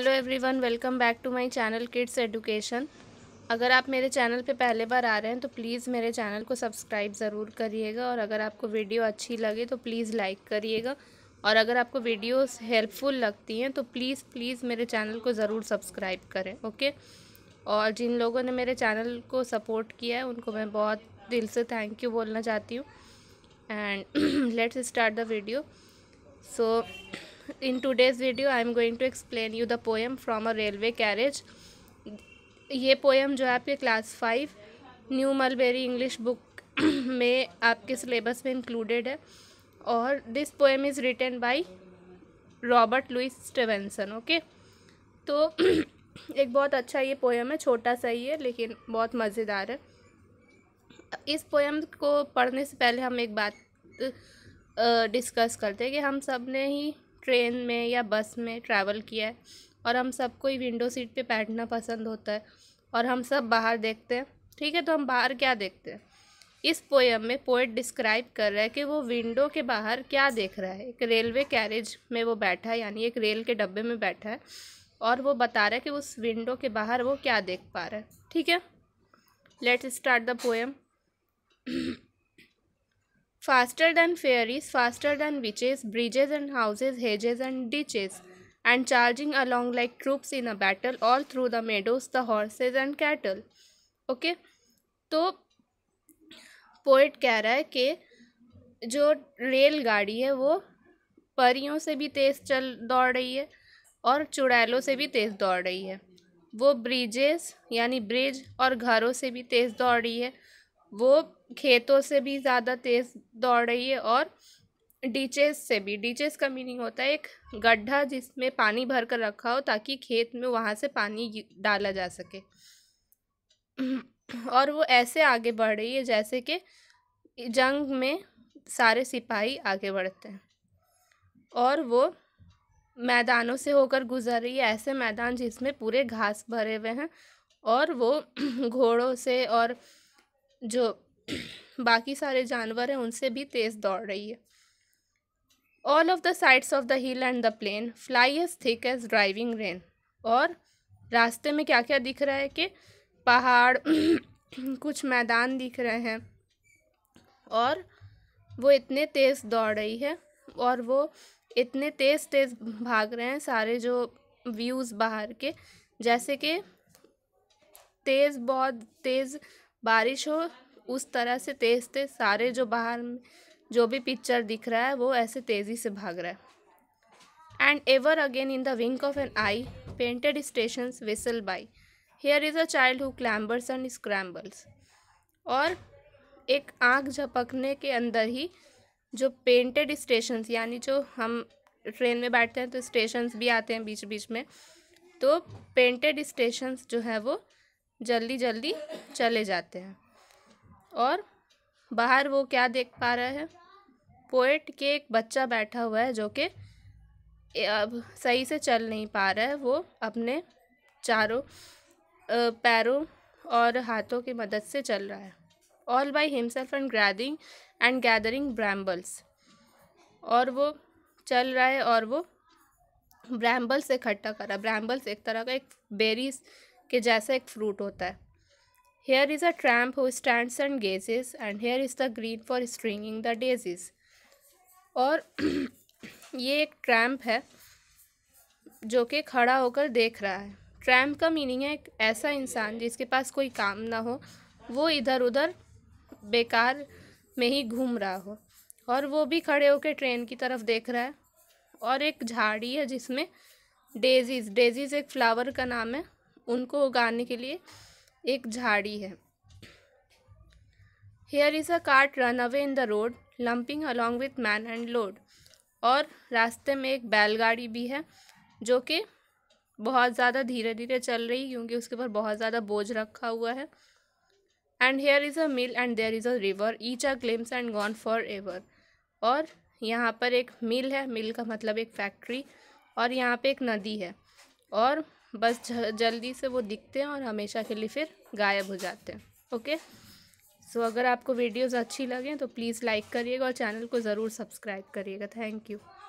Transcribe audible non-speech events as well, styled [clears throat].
Hello everyone welcome back to my channel kids education अगर आप मेरे चैनल पे पहले बार आ रहे हैं तो प्लीज़ मेरे चैनल को सब्सक्राइब ज़रूर करिएगा और अगर आपको वीडियो अच्छी लगे तो प्लीज़ लाइक करिएगा और अगर आपको वीडियोस हेल्पफुल लगती हैं तो प्लीज़ प्लीज़ मेरे चैनल को ज़रूर सब्सक्राइब करें ओके और जिन लोगों ने मेरे चैनल को सपोर्ट किया है उनको मैं बहुत दिल से थैंक यू बोलना चाहती हूँ and let's start the video so in today's video i am going to explain you the poem from a railway carriage ये पोएम जो है आपके class five new mulberry English book में आपके सिलेबस में इंक्लूडेड है और this poem is written by Robert Louis Stevenson okay तो [clears throat] एक बहुत अच्छा ये पोएम है छोटा सा ही है लेकिन बहुत मज़ेदार है इस पोएम को पढ़ने से पहले हम एक बात डिस्कस करते हैं कि हम सब ने ही ट्रेन में या बस में ट्रैवल किया है और हम सबको ही विंडो सीट पे बैठना पसंद होता है और हम सब बाहर देखते हैं ठीक है तो हम बाहर क्या देखते हैं इस पोएम में पोइट डिस्क्राइब कर रहा है कि वो विंडो के बाहर क्या देख रहा है एक रेलवे कैरेज में वो बैठा है यानी एक रेल के डब्बे में बैठा है और वो बता रहा है कि उस विंडो के बाहर वो क्या देख पा रहा है ठीक है let's start the poem faster than ferries, faster than witches, bridges and houses, hedges and ditches, and charging along like troops in a battle, all through the meadows, the horses and cattle. Okay okay? तो poet कह रहा है कि जो रेलगाड़ी है वो परियों से भी तेज़ चल दौड़ रही है और चुड़ैलों से भी तेज़ दौड़ रही है वो ब्रिजेस यानी ब्रिज और घरों से भी तेज़ दौड़ रही है वो खेतों से भी ज़्यादा तेज़ दौड़ रही है और डीचेस से भी डीचेस का मीनिंग होता है एक गड्ढा जिसमें पानी भर कर रखा हो ताकि खेत में वहाँ से पानी डाला जा सके [clears throat] और वो ऐसे आगे बढ़ रही है जैसे कि जंग में सारे सिपाही आगे बढ़ते हैं और वो मैदानों से होकर गुजर रही है ऐसे मैदान जिसमें पूरे घास भरे हुए हैं और वो [clears throat] घोड़ों से और जो बाकी सारे जानवर हैं उनसे भी तेज़ दौड़ रही है all of the sides of the hill and the plain fly as thick as driving rain और रास्ते में क्या क्या दिख रहा है कि पहाड़ [clears throat] कुछ मैदान दिख रहे हैं और वो इतने तेज़ दौड़ रही है और वो इतने तेज़ तेज़ भाग रहे हैं सारे जो व्यूज़ बाहर के जैसे कि तेज़ बहुत तेज़ बारिश हो उस तरह से तेज़ तेज़ सारे जो बाहर जो भी पिक्चर दिख रहा है वो ऐसे तेज़ी से भाग रहा है and ever again in the wink of an eye painted station whistle by here is a child who clambers and scrambles और एक आँख झपकने के अंदर ही जो पेंटेड स्टेशन यानी जो हम ट्रेन में बैठते हैं तो स्टेशन भी आते हैं बीच बीच में तो पेंटेड स्टेशंस जो है वो जल्दी जल्दी चले जाते हैं और बाहर वो क्या देख पा रहा है पोएट के एक बच्चा बैठा हुआ है जो कि अब सही से चल नहीं पा रहा है वो अपने चारों पैरों और हाथों की मदद से चल रहा है all by himself and gathering and gathering brambles और वो चल रहा है और वो ब्रैम्बल्स इकट्ठा कर रहा है ब्रैम्बल्स एक तरह का एक बेरीज कि जैसा एक फ्रूट होता है here is a tramp who stand and gazes and here is the green for stringing the daisies और [clears throat] ये एक ट्रैम्प है जो कि खड़ा होकर देख रहा है ट्रैम्प का मीनिंग है एक ऐसा इंसान जिसके पास कोई काम ना हो वो इधर उधर बेकार में ही घूम रहा हो और वो भी खड़े होकर ट्रेन की तरफ देख रहा है और एक झाड़ी है जिसमें डेजीज़ डेजीज़ एक फ्लावर का नाम है उनको उगाने के लिए एक झाड़ी है here is a cart run away in the road lumping along with man and load और रास्ते में एक बैलगाड़ी भी है जो कि बहुत ज़्यादा धीरे धीरे चल रही क्योंकि उसके ऊपर बहुत ज़्यादा बोझ रखा हुआ है and here is a mill and there is a river each are glimpse and gone for ever और यहाँ पर एक मिल है मिल का मतलब एक फैक्ट्री और यहाँ पे एक नदी है और बस जल्दी से वो दिखते हैं और हमेशा के लिए फिर गायब हो जाते हैं ओके सो अगर आपको वीडियोस अच्छी लगें तो प्लीज़ लाइक करिएगा और चैनल को ज़रूर सब्सक्राइब करिएगा थैंक यू